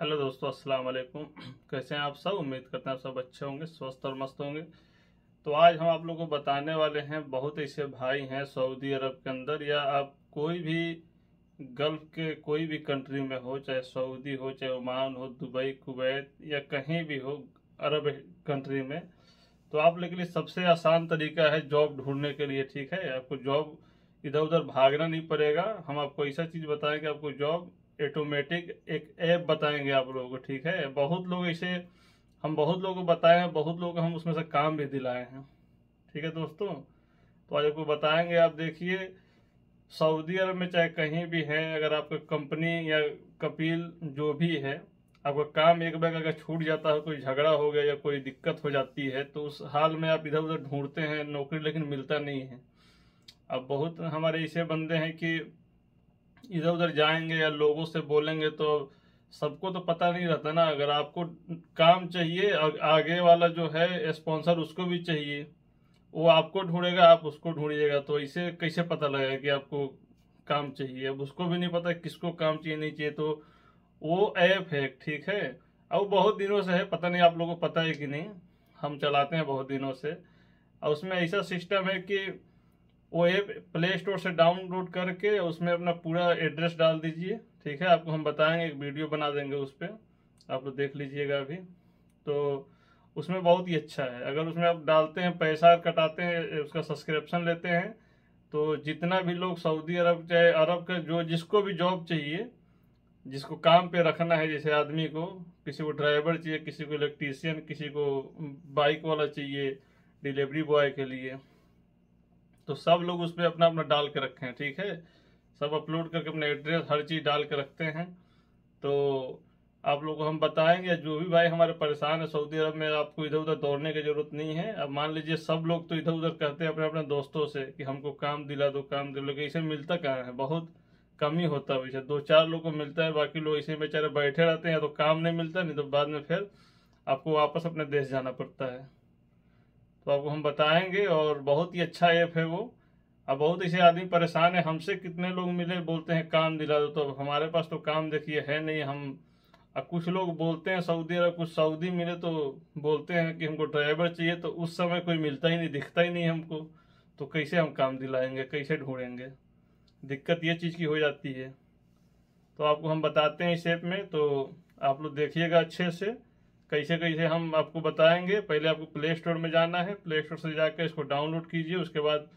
Hello दोस्तों अस्सलाम वालेकुम कैसे हैं आप सब उम्मीद करते हैं आप सब अच्छे होंगे स्वस्थ और मस्त होंगे तो आज हम आप लोगों को बताने वाले हैं बहुत ऐसे भाई हैं सऊदी अरब के अंदर या आप कोई भी गल्फ के कोई भी कंट्री में हो चाहे सऊदी हो चाहे ओमान हो दुबई कुवैत या कहीं भी हो अरब कंट्री में तो आप लोग के लिए सबसे आसान तरीका है जॉब ढूंढने के लिए ठीक है आपको जॉब इधर उधर भागना नहीं पड़ेगा हम आपको ऐसा चीज़ बताएं कि आपको जॉब ऑटोमेटिक एक ऐप बताएंगे आप लोगों को ठीक है बहुत लोग इसे हम बहुत लोगों को बताए हैं बहुत लोग हम उसमें से काम भी दिलाए हैं ठीक है दोस्तों तो आज आपको बताएंगे आप देखिए सऊदी अरब में चाहे कहीं भी हैं अगर आपका कंपनी या कपिल जो भी है आपका काम एक बार अगर छूट जाता है कोई झगड़ा हो गया या कोई दिक्कत हो जाती है तो उस हाल में आप इधर उधर ढूंढते हैं नौकरी लेकिन मिलता नहीं है अब बहुत हमारे ऐसे बंदे हैं कि इधर उधर जाएंगे या लोगों से बोलेंगे तो सबको तो पता नहीं रहता ना अगर आपको काम चाहिए आगे वाला जो है स्पॉन्सर उसको भी चाहिए वो आपको ढूंढेगा आप उसको ढूंढिएगा तो इसे कैसे पता लगेगा कि आपको काम चाहिए अब उसको भी नहीं पता किसको काम चाहिए नहीं चाहिए तो वो ऐप है ठीक है अब बहुत दिनों से है पता नहीं आप लोगों को पता है कि नहीं हम चलाते हैं बहुत दिनों से और उसमें ऐसा सिस्टम है कि वो ऐप प्ले स्टोर से डाउनलोड करके उसमें अपना पूरा एड्रेस डाल दीजिए ठीक है आपको हम बताएंगे एक वीडियो बना देंगे उस पर आप लोग देख लीजिएगा अभी तो उसमें बहुत ही अच्छा है अगर उसमें आप डालते हैं पैसा कटाते हैं उसका सब्सक्रिप्शन लेते हैं तो जितना भी लोग सऊदी अरब चाहे अरब का जो जिसको भी जॉब चाहिए जिसको काम पे रखना है जैसे आदमी को किसी को ड्राइवर चाहिए किसी को इलेक्ट्रीसियन किसी को बाइक वाला चाहिए डिलीवरी बॉय के लिए तो सब लोग उस पर अपना अपना डाल के रखे हैं ठीक है सब अपलोड करके अपना एड्रेस हर चीज़ डाल के रखते हैं तो आप लोग को हम बताएंगे जो भी भाई हमारे परेशान है सऊदी अरब में आपको इधर उधर दौड़ने की जरूरत नहीं है अब मान लीजिए सब लोग तो इधर उधर कहते हैं अपने अपने दोस्तों से कि हमको काम दिला दो काम दिला दो इसे मिलता कहाँ है बहुत कम ही होता है वैसे दो चार लोग को मिलता है बाकी लोग इसे बेचारे बैठे रहते हैं या तो काम नहीं मिलता नहीं तो बाद में फिर आपको वापस अपने देश जाना पड़ता है तो आपको हम बताएंगे और बहुत ही अच्छा ऐप है वो अब बहुत ऐसे आदमी परेशान है हमसे कितने लोग मिले बोलते हैं काम दिला दो तो हमारे पास तो काम देखिए है नहीं हम अब कुछ लोग बोलते हैं सऊदी अरब कुछ सऊदी मिले तो बोलते हैं कि हमको ड्राइवर चाहिए तो उस समय कोई मिलता ही नहीं दिखता ही नहीं हमको तो कैसे हम काम दिलाएंगे कैसे ढूंढेंगे दिक्कत ये चीज़ की हो जाती है तो आपको हम बताते हैं इस ऐप में तो आप लोग देखिएगा अच्छे से कैसे कैसे हम आपको बताएंगे पहले आपको प्ले स्टोर में जाना है प्ले स्टोर से जाकर इसको डाउनलोड कीजिए उसके बाद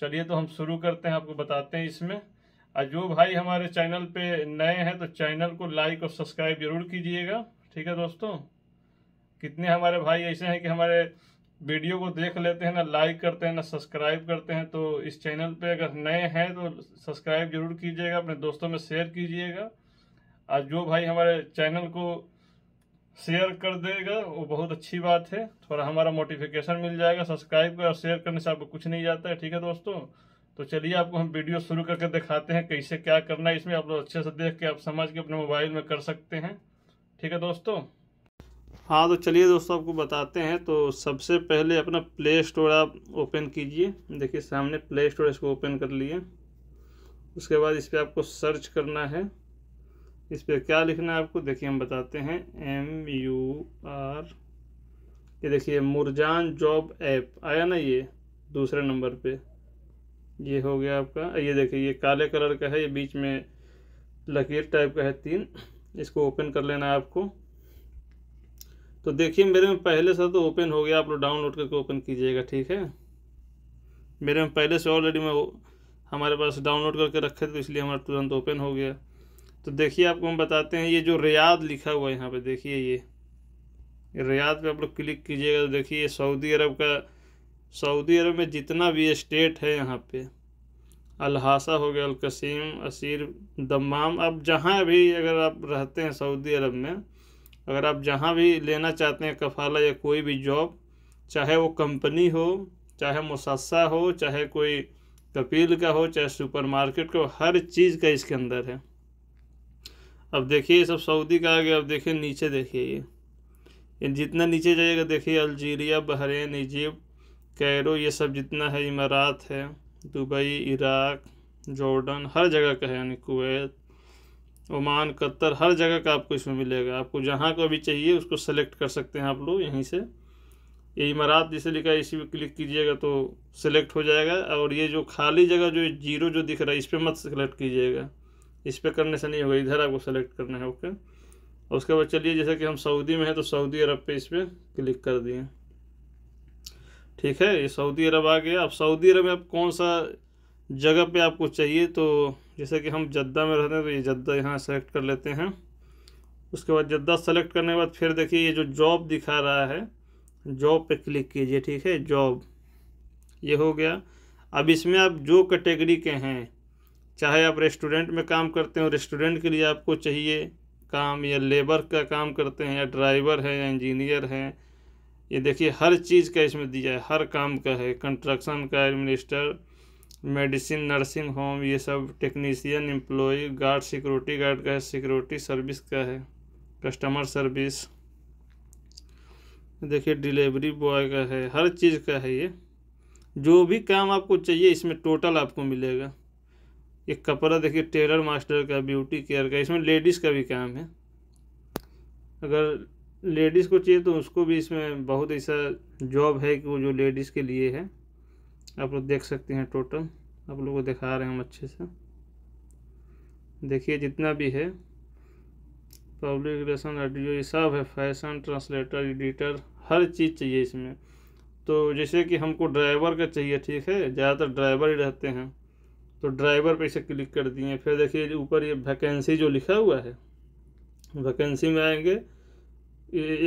चलिए तो हम शुरू करते हैं आपको बताते हैं इसमें और जो भाई हमारे चैनल पे नए हैं तो चैनल को लाइक और सब्सक्राइब जरूर कीजिएगा ठीक है दोस्तों कितने हमारे भाई ऐसे हैं कि हमारे वीडियो को देख लेते हैं ना लाइक करते हैं ना सब्सक्राइब करते हैं तो इस चैनल पे अगर नए हैं तो सब्सक्राइब जरूर कीजिएगा अपने दोस्तों में शेयर कीजिएगा और जो भाई हमारे चैनल को शेयर कर देगा वो बहुत अच्छी बात है थोड़ा हमारा मोटिफिकेशन मिल जाएगा सब्सक्राइब कर और शेयर करने से आपको कुछ नहीं जाता है ठीक है दोस्तों तो चलिए आपको हम वीडियो शुरू करके दिखाते हैं कैसे क्या करना है इसमें आप लोग अच्छे से देख के आप समझ के अपने मोबाइल में कर सकते हैं ठीक है दोस्तों हाँ तो चलिए दोस्तों आपको बताते हैं तो सबसे पहले अपना प्ले स्टोर आप ओपन कीजिए देखिए सामने प्ले स्टोर इसको ओपन कर लिए उसके बाद इस पर आपको सर्च करना है इस पर क्या लिखना है आपको देखिए हम बताते हैं एम यू आर ये देखिए मुरजान जॉब ऐप आया ना ये दूसरे नंबर पे ये हो गया आपका ये देखिए ये काले कलर का है ये बीच में लकीर टाइप का है तीन इसको ओपन कर लेना है आपको तो देखिए मेरे में पहले से तो ओपन हो गया आप लोग डाउनलोड करके ओपन कीजिएगा ठीक है मेरे में पहले से ऑलरेडी मैं हमारे पास डाउनलोड करके रखे थे तो इसलिए हमारा तुरंत ओपन हो गया तो देखिए आपको हम बताते हैं ये जो रियाद लिखा हुआ है यहाँ पे देखिए ये रियाद पे आप लोग क्लिक कीजिएगा तो देखिए सऊदी अरब का सऊदी अरब में जितना भी स्टेट है यहाँ पे अलहासा हो गया अलकसीम असीर दमाम आप जहाँ भी अगर आप रहते हैं सऊदी अरब में अगर आप जहाँ भी लेना चाहते हैं कफाला या कोई भी जॉब चाहे वो कंपनी हो चाहे मुसस्सा हो चाहे कोई कपील का हो चाहे सुपरमार्केट का हो हर चीज़ का इसके अंदर है अब देखिए ये सब सऊदी का आ गया अब देखिए नीचे देखिए ये जितना नीचे जाइएगा देखिए अल्जीरिया बहरीन इजिप्ट कैरो ये सब जितना है इमारात है दुबई इराक जॉर्डन हर जगह का है यानी कुवैत ओमान कतर हर जगह का आपको इसमें मिलेगा आपको जहाँ का भी चाहिए उसको सेलेक्ट कर सकते हैं आप लोग यहीं से ये इमारात जिसे लिखा है इसी पर क्लिक कीजिएगा तो सेलेक्ट हो जाएगा और ये जो खाली जगह जो जीरो जो दिख रहा है इस पर मत सेलेक्ट कीजिएगा इस पर करने से नहीं होगा इधर आपको सेलेक्ट करना है ओके और उसके बाद चलिए जैसे कि हम सऊदी में हैं तो सऊदी अरब पे इस पर क्लिक कर दिए ठीक है ये सऊदी अरब आ गया अब सऊदी अरब में आप कौन सा जगह पे आपको चाहिए तो जैसे कि हम जद्दा में रहते हैं तो ये जद्दा यहाँ सेलेक्ट कर लेते हैं उसके बाद जद्दा सेलेक्ट करने के बाद फिर देखिए ये जो जॉब दिखा रहा है जॉब पर क्लिक कीजिए ठीक है जॉब ये हो गया अब इसमें आप जो कैटेगरी के हैं चाहे आप रेस्टोरेंट में काम करते हो रेस्टोरेंट के लिए आपको चाहिए काम या लेबर का काम करते हैं या ड्राइवर है या इंजीनियर हैं ये देखिए हर चीज़ का इसमें दिया है हर काम का है कंस्ट्रक्शन का एडमिनिस्टर मेडिसिन नर्सिंग होम ये सब technician employ guard security guard का है सिक्योरिटी सर्विस का है कस्टमर सर्विस देखिए डिलीवरी बॉय का है हर चीज़ का है ये जो भी काम आपको चाहिए इसमें टोटल आपको मिलेगा ये कपड़ा देखिए टेलर मास्टर का ब्यूटी केयर का इसमें लेडीज़ का भी काम है अगर लेडीज़ को चाहिए तो उसको भी इसमें बहुत ऐसा जॉब है कि वो जो लेडीज़ के लिए है आप लोग देख सकते हैं टोटल आप लोगों को दिखा रहे हैं हम अच्छे से देखिए जितना भी है पब्लिक रिलेशन ऑडियो ये सब है फैशन ट्रांसलेटर एडिटर हर चीज़ चाहिए इसमें तो जैसे कि हमको ड्राइवर का चाहिए ठीक है ज़्यादातर ड्राइवर ही रहते हैं तो ड्राइवर पे इसे क्लिक कर दिए फिर देखिए ऊपर ये वैकेंसी जो लिखा हुआ है वैकेंसी में आएंगे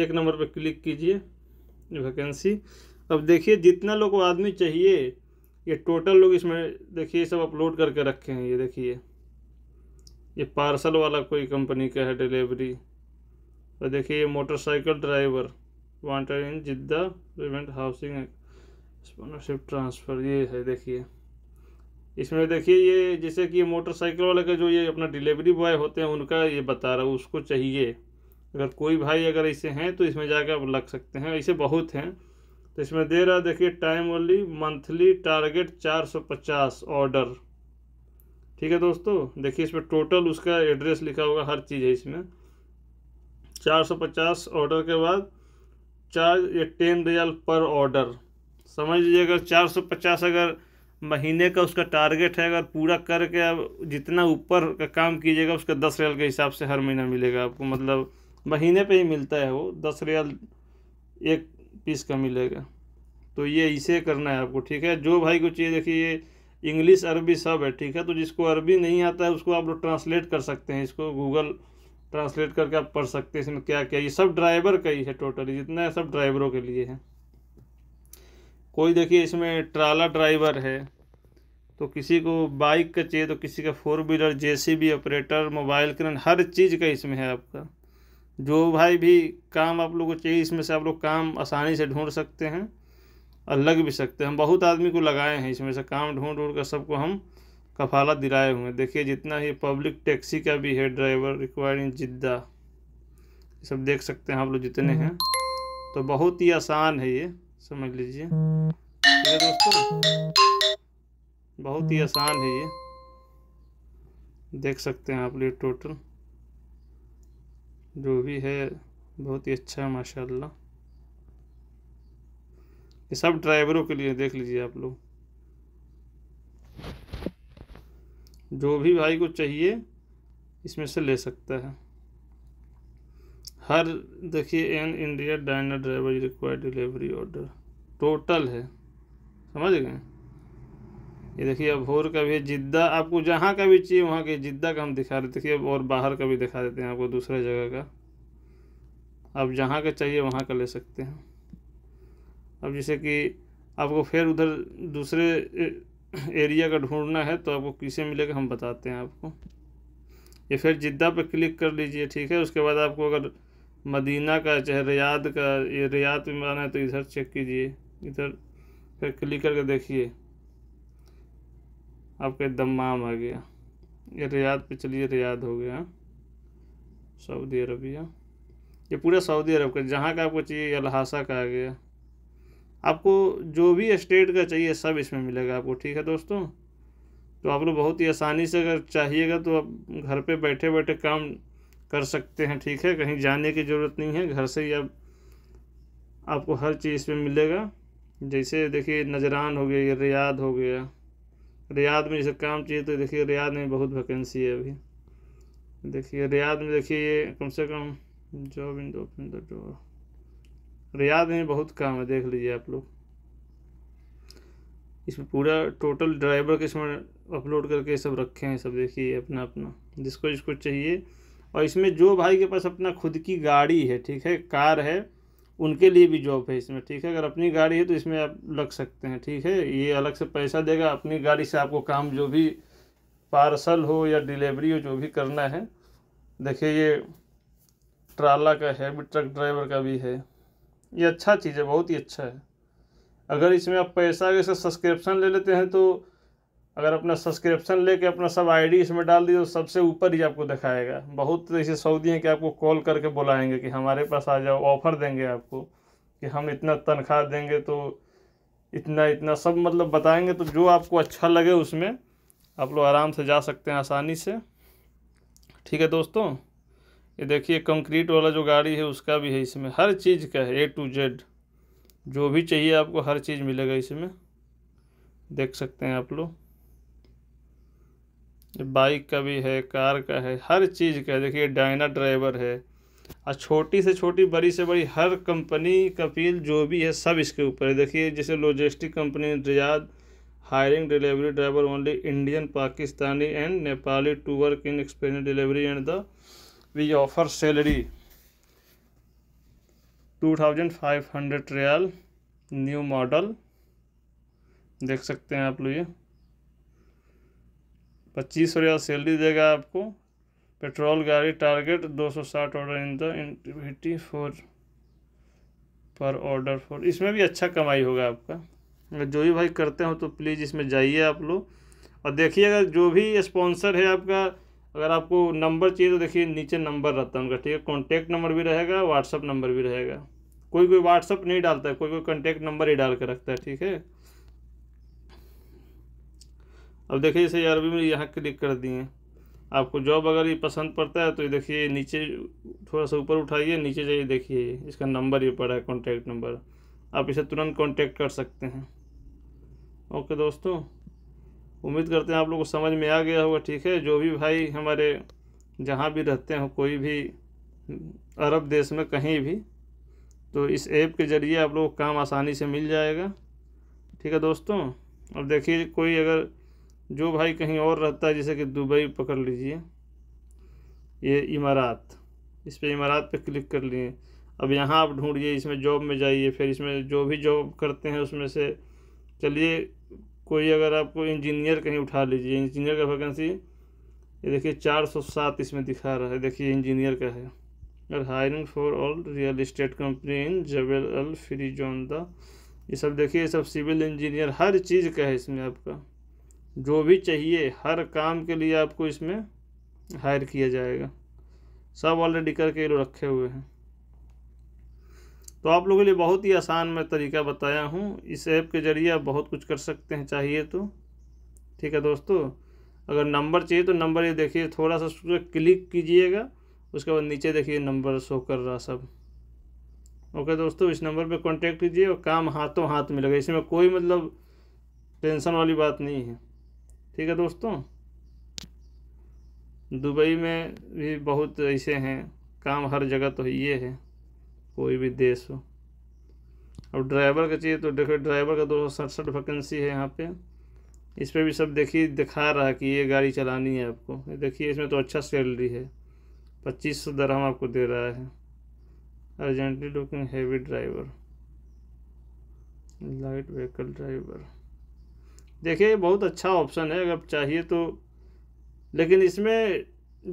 एक नंबर पे क्लिक कीजिए वैकेंसी अब देखिए जितना लोग आदमी चाहिए ये टोटल लोग इसमें देखिए सब अपलोड करके रखे हैं ये देखिए ये पार्सल वाला कोई कंपनी का है डिलीवरी और देखिए ये motorcycle driver wanted in Jeddah payment housing sponsorship transfer ये है देखिए इसमें देखिए ये जैसे कि मोटरसाइकिल वाले का जो ये अपना डिलीवरी बॉय होते हैं उनका ये बता रहा हूँ उसको चाहिए अगर कोई भाई अगर ऐसे हैं तो इसमें जाकर आप लग सकते हैं ऐसे बहुत हैं तो इसमें दे रहा देखिए time only monthly target 450 order ठीक है दोस्तों देखिए इसमें टोटल उसका एड्रेस लिखा होगा हर चीज़ है इसमें 450 ऑर्डर के बाद चार्ज ये टेन रियाल पर ऑर्डर समझ लीजिए अगर 450 अगर महीने का उसका टारगेट है अगर पूरा करके आप जितना ऊपर का काम कीजिएगा उसका दस रियल के हिसाब से हर महीना मिलेगा आपको मतलब महीने पे ही मिलता है वो दस रियल एक पीस का मिलेगा तो ये इसे करना है आपको ठीक है जो भाई को चाहिए देखिए ये इंग्लिश अरबी सब है ठीक है तो जिसको अरबी नहीं आता है उसको आप लोग ट्रांसलेट कर सकते हैं इसको गूगल ट्रांसलेट करके आप पढ़ सकते हैं इसमें क्या क्या ये सब ड्राइवर का ही है टोटली जितना है सब ड्राइवरों के लिए है कोई देखिए इसमें ट्राला ड्राइवर है तो किसी को बाइक का चाहिए तो किसी का four wheeler JCB operator mobile current हर चीज़ का इसमें है आपका जो भाई भी काम आप लोग को चाहिए इसमें से आप लोग काम आसानी से ढूंढ सकते हैं और लग भी सकते हैं हम बहुत आदमी को लगाए हैं इसमें से काम ढूंढ ढूंढ कर सबको हम कफाला दिलाए हुए हैं देखिए जितना ही पब्लिक टैक्सी का भी है ड्राइवर रिक्वायर्ड इन जिद्दा सब देख सकते हैं आप लोग जितने हैं तो बहुत ही आसान है ये समझ लीजिए दोस्तों बहुत ही हम्म। आसान है ये देख सकते हैं आप लिए टोटल जो भी है बहुत ही अच्छा है माशाल्लाह ये सब ड्राइवरों के लिए देख लीजिए आप लोग जो भी भाई को चाहिए इसमें से ले सकता है हर देखिए an India diner driver required delivery order total है समझ गए ये देखिए अब भोर का भी जिद्दा आपको जहाँ का भी चाहिए वहाँ के जिद्दा का हम दिखा रहे देखिए और बाहर का भी दिखा देते हैं आपको दूसरे जगह का आप जहाँ का चाहिए वहाँ का ले सकते हैं अब जैसे कि आपको फिर उधर दूसरे एरिया का ढूंढना है तो आपको किसे मिलेगा हम बताते हैं आपको ये फिर जिद्दा पर क्लिक कर लीजिए ठीक है उसके बाद आपको अगर मदीना का चाहे रियाद का ये रियाद में आना है तो इधर चेक कीजिए इधर फिर क्लिक करके देखिए आपका दमाम आ गया ये रियाद पे चलिए रियाद हो गया सऊदी अरबिया ये पूरा सऊदी अरब का जहाँ का आपको चाहिए लहासा का आ गया आपको जो भी स्टेट का चाहिए सब इसमें मिलेगा आपको ठीक है दोस्तों तो आप लोग बहुत ही आसानी से अगर चाहिएगा तो आप घर पे बैठे बैठे काम कर सकते हैं ठीक है कहीं जाने की ज़रूरत नहीं है घर से ही आप आपको हर चीज़ इसमें मिलेगा जैसे देखिए नजरान हो गया ये रियाद हो गया रियाद में जैसे काम चाहिए तो देखिए रियाद में बहुत वैकेंसी है अभी देखिए रियाद में देखिए ये कम से कम जॉब इन ओपन जो डोर रियाद में बहुत काम है देख लीजिए आप लोग इसमें पूरा टोटल ड्राइवर के इसमें अपलोड करके सब रखे हैं सब देखिए अपना अपना जिसको जिसको चाहिए और इसमें जो भाई के पास अपना खुद की गाड़ी है ठीक है कार है उनके लिए भी जॉब है इसमें ठीक है अगर अपनी गाड़ी है तो इसमें आप लग सकते हैं ठीक है ये अलग से पैसा देगा अपनी गाड़ी से आपको काम जो भी पार्सल हो या डिलीवरी हो जो भी करना है देखिए ये ट्राला का है भी ट्रक ड्राइवर का भी है ये अच्छा चीज़ है बहुत ही अच्छा है अगर इसमें आप पैसा के सब्सक्रिप्शन ले लेते हैं तो अगर अपना सब्सक्रिप्शन लेके अपना सब आईडी इसमें डाल दीजिए तो सबसे ऊपर ही आपको दिखाएगा बहुत ऐसे सऊदी हैं कि आपको कॉल करके बुलाएंगे कि हमारे पास आ जाओ ऑफ़र देंगे आपको कि हम इतना तनख्वाह देंगे तो इतना इतना सब मतलब बताएंगे तो जो आपको अच्छा लगे उसमें आप लोग आराम से जा सकते हैं आसानी से ठीक है दोस्तों ये देखिए कंक्रीट वाला जो गाड़ी है उसका भी है इसमें हर चीज़ का है ए टू जेड जो भी चाहिए आपको हर चीज़ मिलेगा इसमें देख सकते हैं आप लोग बाइक का भी है कार का है हर चीज़ का देखिए डायना ड्राइवर है और छोटी से छोटी बड़ी से बड़ी हर कंपनी का फील जो भी है सब इसके ऊपर है देखिए जैसे logistic company Riyadh hiring delivery driver only Indian Pakistani and Nepali to work in experience delivery and the we offer salary two thousand five hundred riyal new model देख सकते हैं आप लोग ये पच्चीस सौ रियाल सैलरी देगा आपको पेट्रोल गाड़ी टारगेट दो सौ साठ order in duty four per order four इसमें भी अच्छा कमाई होगा आपका अगर जो भी भाई करते हो तो प्लीज़ इसमें जाइए आप लोग और देखिए अगर जो भी स्पॉन्सर है आपका अगर आपको नंबर चाहिए तो देखिए नीचे नंबर रहता है उनका ठीक है कॉन्टैक्ट नंबर भी रहेगा व्हाट्सअप नंबर भी रहेगा कोई कोई व्हाट्सअप नहीं डालता है कोई कोई कॉन्टैक्ट नंबर ही डाल कर रखता है ठीक है अब देखिए इसे अरबी में यहाँ क्लिक कर दिए आपको जॉब अगर ये पसंद पड़ता है तो ये देखिए नीचे थोड़ा सा ऊपर उठाइए नीचे जाइए देखिए इसका नंबर ये पड़ा है कॉन्टैक्ट नंबर आप इसे तुरंत कॉन्टैक्ट कर सकते हैं ओके दोस्तों उम्मीद करते हैं आप लोग को समझ में आ गया होगा ठीक है जो भी भाई हमारे जहाँ भी रहते हो कोई भी अरब देश में कहीं भी तो इस ऐप के ज़रिए आप लोग काम आसानी से मिल जाएगा ठीक है दोस्तों अब देखिए कोई अगर जो भाई कहीं और रहता है जैसे कि दुबई पकड़ लीजिए ये इमारात इस पर इमारात पर क्लिक कर लिए अब यहाँ आप ढूंढिए इसमें जॉब में जाइए फिर इसमें जो भी जॉब करते हैं उसमें से चलिए कोई अगर आपको इंजीनियर कहीं उठा लीजिए इंजीनियर का वैकेंसी ये देखिए 407 इसमें दिखा रहा है देखिए इंजीनियर का है अगर hiring for all real estate company in Jebel Al free zone the ये सब देखिए ये सब सिविल इंजीनियर हर चीज़ का है इसमें आपका जो भी चाहिए हर काम के लिए आपको इसमें हायर किया जाएगा सब ऑलरेडी करके ये रखे हुए हैं तो आप लोगों के लिए बहुत ही आसान मैं तरीका बताया हूँ इस ऐप के ज़रिए आप बहुत कुछ कर सकते हैं चाहिए तो ठीक है दोस्तों अगर नंबर चाहिए तो नंबर ये देखिए थोड़ा सा उसको क्लिक कीजिएगा उसके बाद नीचे देखिए नंबर शो कर रहा सब ओके दोस्तों इस नंबर पे कांटेक्ट कीजिए और काम हाथों हाथ मिलेगा इसमें कोई मतलब टेंशन वाली बात नहीं है ठीक है दोस्तों दुबई में भी बहुत ऐसे हैं काम हर जगह तो ये है कोई भी देश हो अब ड्राइवर का चाहिए तो देखो ड्राइवर का दो सौ सड़सठ वैकेंसी है यहाँ पे इस पर भी सब देखिए दिखा रहा है कि ये गाड़ी चलानी है आपको देखिए इसमें तो अच्छा सैलरी है पच्चीस सौ दर हम आपको दे रहा है urgently looking heavy driver light vehicle driver देखिए बहुत अच्छा ऑप्शन है अगर चाहिए तो लेकिन इसमें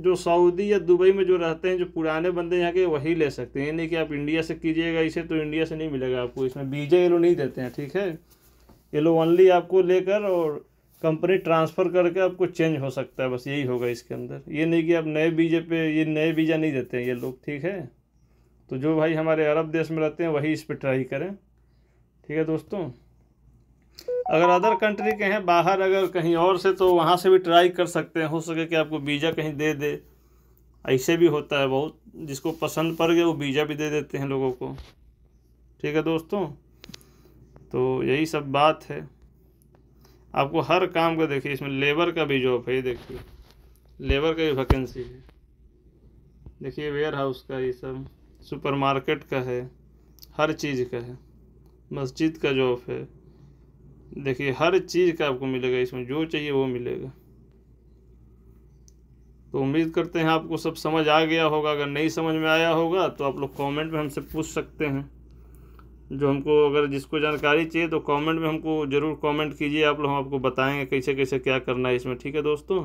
जो सऊदी या दुबई में जो रहते हैं जो पुराने बंदे यहाँ के वही ले सकते हैं यानी कि आप इंडिया से कीजिएगा इसे तो इंडिया से नहीं मिलेगा आपको इसमें बीजे ये नहीं देते हैं ठीक है ये लोग ओनली आपको लेकर और कंपनी ट्रांसफ़र करके आपको चेंज हो सकता है बस यही होगा इसके अंदर ये नहीं कि आप नए वीजे पे ये नए वीज़ा नहीं देते हैं ये लोग ठीक है तो जो भाई हमारे अरब देश में रहते हैं वही इस पर ट्राई करें ठीक है दोस्तों अगर अदर कंट्री के हैं बाहर अगर कहीं और से तो वहाँ से भी ट्राई कर सकते हैं हो सके कि आपको वीज़ा कहीं दे दे ऐसे भी होता है बहुत जिसको पसंद पड़ गया वो वीज़ा भी दे देते हैं लोगों को ठीक है दोस्तों तो यही सब बात है आपको हर काम का देखिए इसमें लेबर का भी जॉब है ये देखिए लेबर का भी वैकेंसी है देखिए वेयर हाउस का ये सब सुपरमार्केट का है हर चीज़ का है मस्जिद का जॉब है देखिए हर चीज़ का आपको मिलेगा इसमें जो चाहिए वो मिलेगा तो उम्मीद करते हैं आपको सब समझ आ गया होगा अगर नहीं समझ में आया होगा तो आप लोग कमेंट में हमसे पूछ सकते हैं जो हमको अगर जिसको जानकारी चाहिए तो कमेंट में हमको ज़रूर कमेंट कीजिए आप लोग हम आपको बताएंगे कैसे कैसे क्या करना है इसमें ठीक है दोस्तों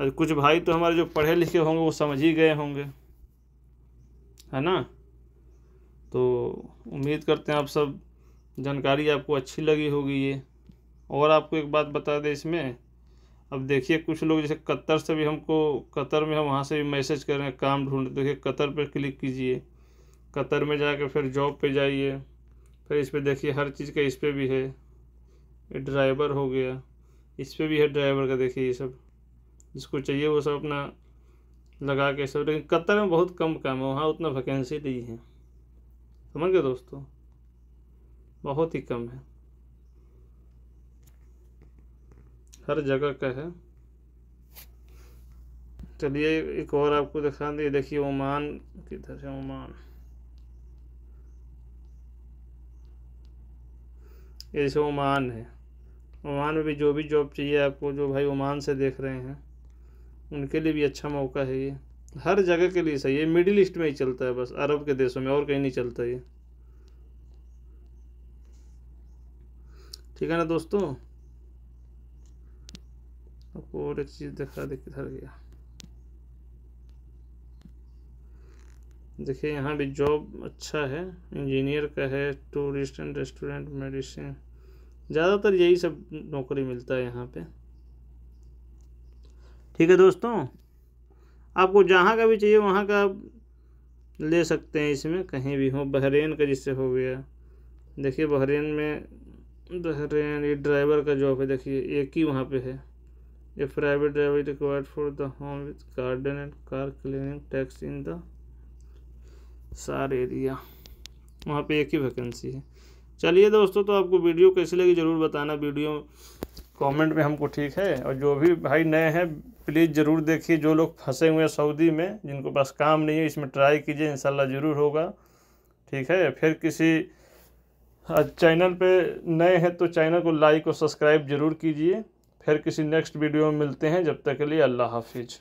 अरे कुछ भाई तो हमारे जो पढ़े लिखे होंगे वो समझ ही गए होंगे है ना तो उम्मीद करते हैं आप सब जानकारी आपको अच्छी लगी होगी ये और आपको एक बात बता दें इसमें अब देखिए कुछ लोग जैसे कतर से भी हमको कतर में हम वहाँ से भी मैसेज कर रहे हैं काम ढूंढ देखिए कतर पर क्लिक कीजिए कतर में जाकर फिर जॉब पे जाइए फिर इस पर देखिए हर चीज़ का इस पर भी है ड्राइवर हो गया इस पर भी है ड्राइवर का देखिए ये सब जिसको चाहिए वो सब अपना लगा के सब लेकिन कतर में बहुत कम काम है वहाँ उतना वैकेंसी नहीं है समझ गए दोस्तों बहुत ही कम है हर जगह का है चलिए एक और आपको दिखा दिए देखिए ओमान किधर है ओमान ये जैसे ओमान है ओमान में भी जो भी जॉब चाहिए आपको जो भाई ओमान से देख रहे हैं उनके लिए भी अच्छा मौका है ये हर जगह के लिए सही है मिडिल ईस्ट में ही चलता है बस अरब के देशों में और कहीं नहीं चलता ये ठीक है ना दोस्तों आपको और एक चीज़ दिखा दे किधर गया देखिए यहाँ भी जॉब अच्छा है इंजीनियर का है टूरिस्ट एंड रेस्टोरेंट मेडिसिन ज़्यादातर यही सब नौकरी मिलता है यहाँ पे ठीक है दोस्तों आपको जहाँ का भी चाहिए वहाँ का आप ले सकते हैं इसमें कहीं भी हो बहरीन का जिससे हो गया देखिए बहरीन में दहरेन ये ड्राइवर का जॉब है देखिए एक ही वहाँ पे है ये private driver required for the home with garden and car cleaning tasks in the Saar area वहाँ पे एक ही वैकेंसी है चलिए दोस्तों तो आपको वीडियो कैसी लगी ज़रूर बताना वीडियो कमेंट में हमको ठीक है और जो भी भाई नए हैं प्लीज़ ज़रूर देखिए जो लोग फंसे हुए हैं सऊदी में जिनको पास काम नहीं है इसमें ट्राई कीजिए इंशाल्लाह ज़रूर होगा ठीक है फिर किसी चैनल पे नए हैं तो चैनल को लाइक और सब्सक्राइब ज़रूर कीजिए फिर किसी नेक्स्ट वीडियो में मिलते हैं जब तक के लिए अल्लाह हाफिज़